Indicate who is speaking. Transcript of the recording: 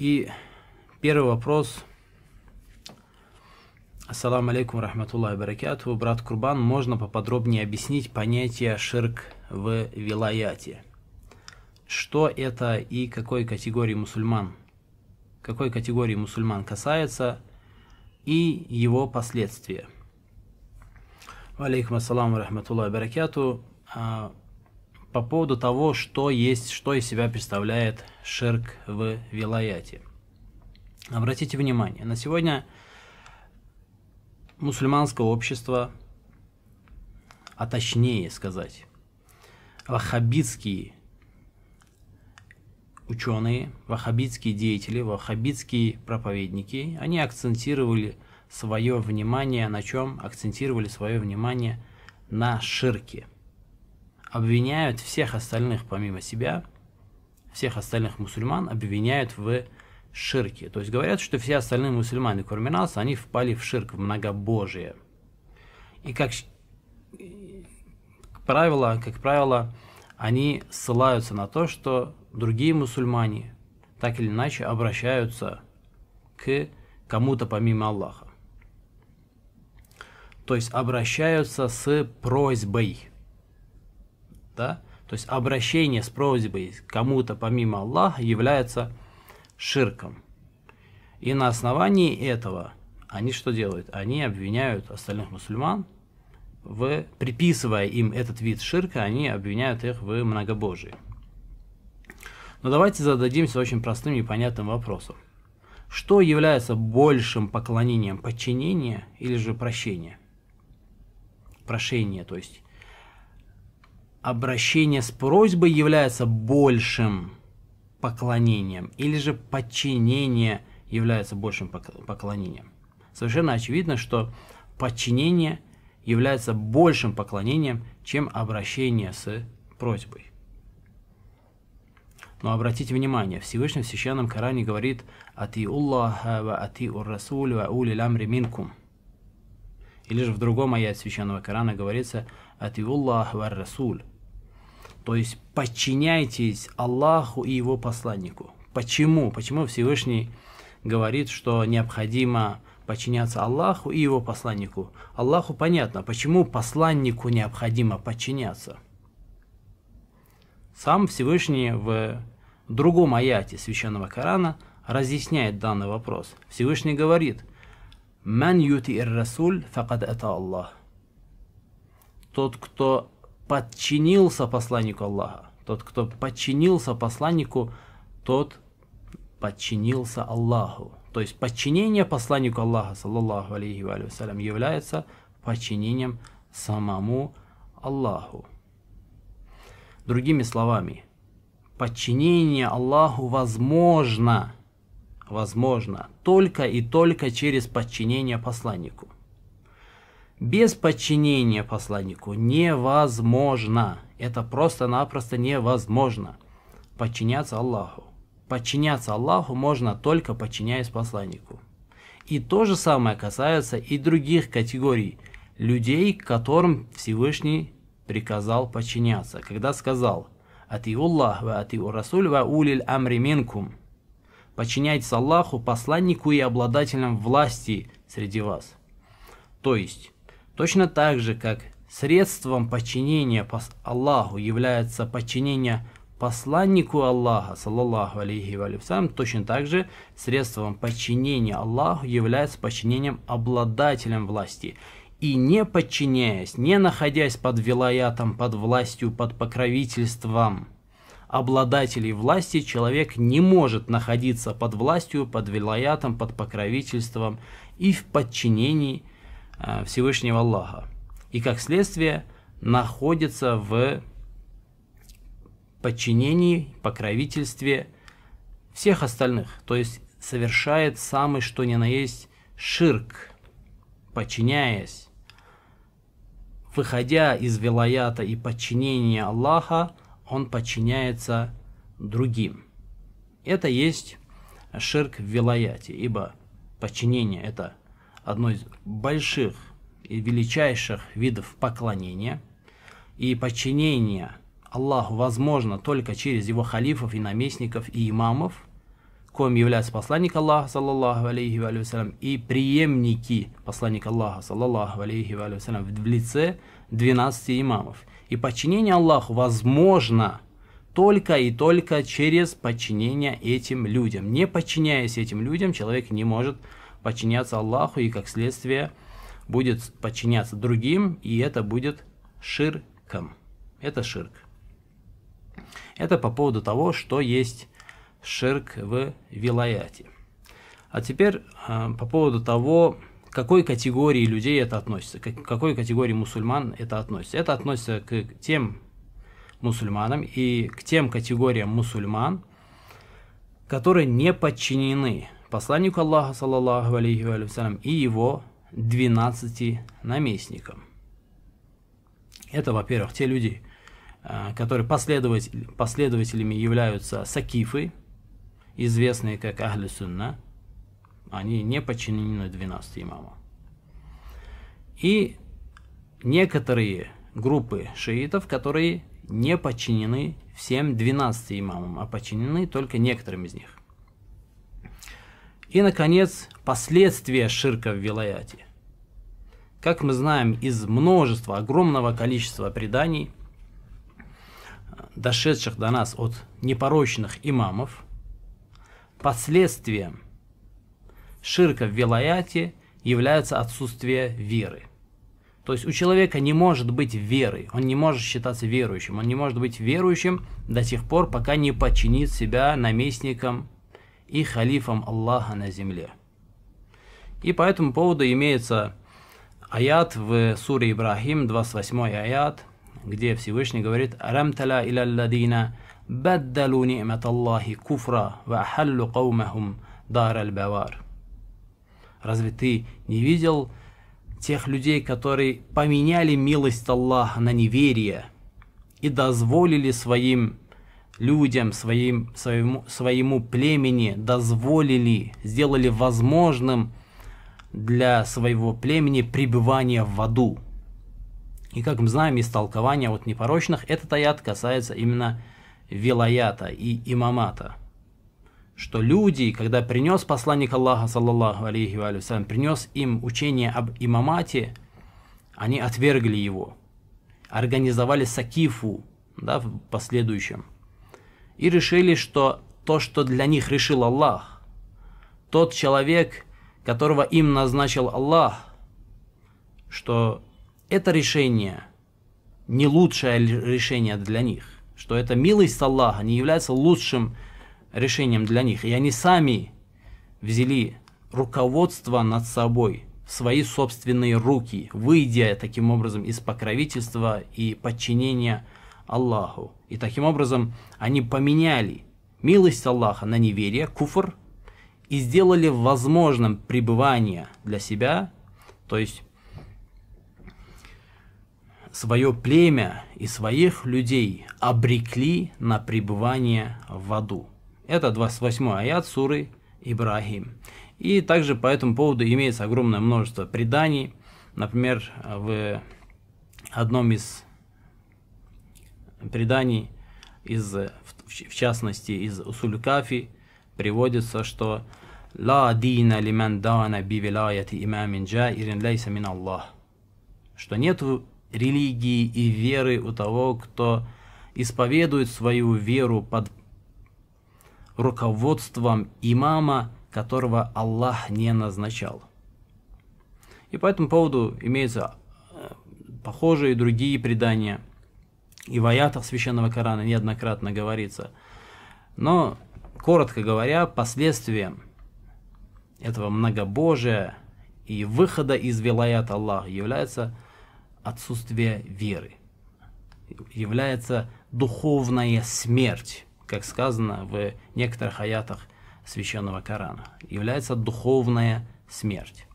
Speaker 1: И первый вопрос. Ассаламу алейкум и баракату. Брат Курбан, можно поподробнее объяснить понятие ширк в вилаяте? Что это и какой категории мусульман? Какой категории мусульман касается и его последствия? Алейкум ассаламу и баракату. А, по поводу того, что есть, что из себя представляет ширк в Вилаяте. Обратите внимание, на сегодня мусульманское общество, а точнее сказать, ваххабитские ученые, ваххабитские деятели, ваххабитские проповедники, они акцентировали свое внимание на чем? Акцентировали свое внимание на ширке – обвиняют всех остальных помимо себя, всех остальных мусульман обвиняют в ширке. То есть говорят, что все остальные мусульмане, кроме нас, они впали в ширк, в многобожие. И как правило, как правило, они ссылаются на то, что другие мусульмане так или иначе обращаются к кому-то помимо Аллаха. То есть обращаются с просьбой – да? То есть обращение с просьбой кому-то помимо Аллаха является ширком. И на основании этого они что делают? Они обвиняют остальных мусульман, в, приписывая им этот вид ширка, они обвиняют их в многобожии. Но давайте зададимся очень простым и понятным вопросом. Что является большим поклонением подчинения или же прощения? Прошение, то есть обращение с просьбой является большим поклонением или же подчинение является большим поклонением. Совершенно очевидно, что подчинение является большим поклонением, чем обращение с просьбой. Но обратите внимание, Всевышний в Священном Коране говорит «Ати Уллаха ва ати ур-Расуль ва ули ламри минкум» Или же в другом аяте Священного Корана говорится «Атиуллах вар Расуль». То есть подчиняйтесь Аллаху и Его посланнику. Почему? Почему Всевышний говорит, что необходимо подчиняться Аллаху и Его посланнику? Аллаху понятно, почему посланнику необходимо подчиняться. Сам Всевышний в другом аяте Священного Корана разъясняет данный вопрос. Всевышний говорит – «Ман юти ир-расуль факад это Аллах». Тот, кто подчинился посланнику Аллаха, тот, кто подчинился посланнику, тот подчинился Аллаху. То есть подчинение посланнику Аллаха, саллаллаху алейхи ва салям, является подчинением самому Аллаху. Другими словами, подчинение Аллаху возможно – возможно только и только через подчинение посланнику. Без подчинения посланнику невозможно. Это просто-напросто невозможно. Подчиняться Аллаху. Подчиняться Аллаху можно только подчиняясь посланнику. И то же самое касается и других категорий людей, которым Всевышний приказал подчиняться, когда сказал «Атиуллах ва атиу расуль ва улил амри минкум» подчиняйтесь Аллаху, посланнику и обладателям власти среди вас. То есть, точно так же, как средством подчинения Аллаху является подчинение посланнику Аллаха, саллаллаху алейхи валюсам, точно так же средством подчинения Аллаху является подчинением обладателем власти. И не подчиняясь, не находясь под вилаятом, под властью, под покровительством – обладателей власти человек не может находиться под властью, под вилаятом, под покровительством и в подчинении э, Всевышнего Аллаха. И как следствие находится в подчинении, покровительстве всех остальных. То есть совершает самый что ни на есть ширк, подчиняясь. Выходя из вилаята и подчинения Аллаха, он подчиняется другим. Это есть ширк в вилаяте, ибо подчинение – это одно из больших и величайших видов поклонения, и подчинение Аллаху возможно только через его халифов и наместников и имамов – коим является посланник Аллаха, саллаллаху алейхи ва вассалям, и преемники посланника Аллаха, саллаллаху алейхи ва вассалям, в лице 12 имамов. И подчинение Аллаху возможно только и только через подчинение этим людям. Не подчиняясь этим людям, человек не может подчиняться Аллаху и, как следствие, будет подчиняться другим, и это будет ширком. Это ширк. Это по поводу того, что есть ширк в вилаяте. А теперь а, по поводу того, к какой категории людей это относится, к какой категории мусульман это относится. Это относится к тем мусульманам и к тем категориям мусульман, которые не подчинены посланнику Аллаха, саллаллаху алейхи вассалям, и его 12 наместникам. Это, во-первых, те люди, а, которые последователями являются сакифы, известные как Ахли Сунна, они не подчинены 12 имамам. И некоторые группы шиитов, которые не подчинены всем 12 имамам, а подчинены только некоторым из них. И, наконец, последствия ширка в Вилаяте. Как мы знаем из множества, огромного количества преданий, э, дошедших до нас от непорочных имамов – Последствием ширка в вилаяте является отсутствие веры. То есть у человека не может быть веры, он не может считаться верующим, он не может быть верующим до тех пор, пока не подчинит себя наместникам и халифам Аллаха на земле. И по этому поводу имеется аят в суре Ибрахим, 28 аят, где Всевышний говорит «Арам таля иля ладина بدلوا نعمة الله куфра ва ахаллю قومهم дар аль-бавар. Разве ты не видел тех людей, которые поменяли милость Аллаха на неверие и дозволили своим людям, своим, своему, своему племени, дозволили, сделали возможным для своего племени пребывание в аду. И как мы знаем из толкования вот непорочных, этот аят касается именно вилаята и имамата. Что люди, когда принес посланник Аллаха, саллаллаху алейхи ва алейхи, принес им учение об имамате, они отвергли его, организовали сакифу да, в последующем, и решили, что то, что для них решил Аллах, тот человек, которого им назначил Аллах, что это решение не лучшее решение для них что эта милость Аллаха не является лучшим решением для них. И они сами взяли руководство над собой в свои собственные руки, выйдя таким образом из покровительства и подчинения Аллаху. И таким образом они поменяли милость Аллаха на неверие, куфр, и сделали возможным пребывание для себя, то есть свое племя и своих людей обрекли на пребывание в аду. Это 28 аят суры Ибрагим. И также по этому поводу имеется огромное множество преданий. Например, в одном из преданий, из, в частности из Усулькафи, приводится, что «Ла дина лиман дана би вилаяти имамин джаирин лейса мин Аллах» что нет религии и веры у того, кто исповедует свою веру под руководством имама, которого Аллах не назначал. И по этому поводу имеются э, похожие другие предания. И в аятах Священного Корана неоднократно говорится. Но, коротко говоря, последствием этого многобожия и выхода из вилаят Аллаха является – отсутствие веры. Является духовная смерть, как сказано в некоторых аятах священного Корана. Является духовная смерть.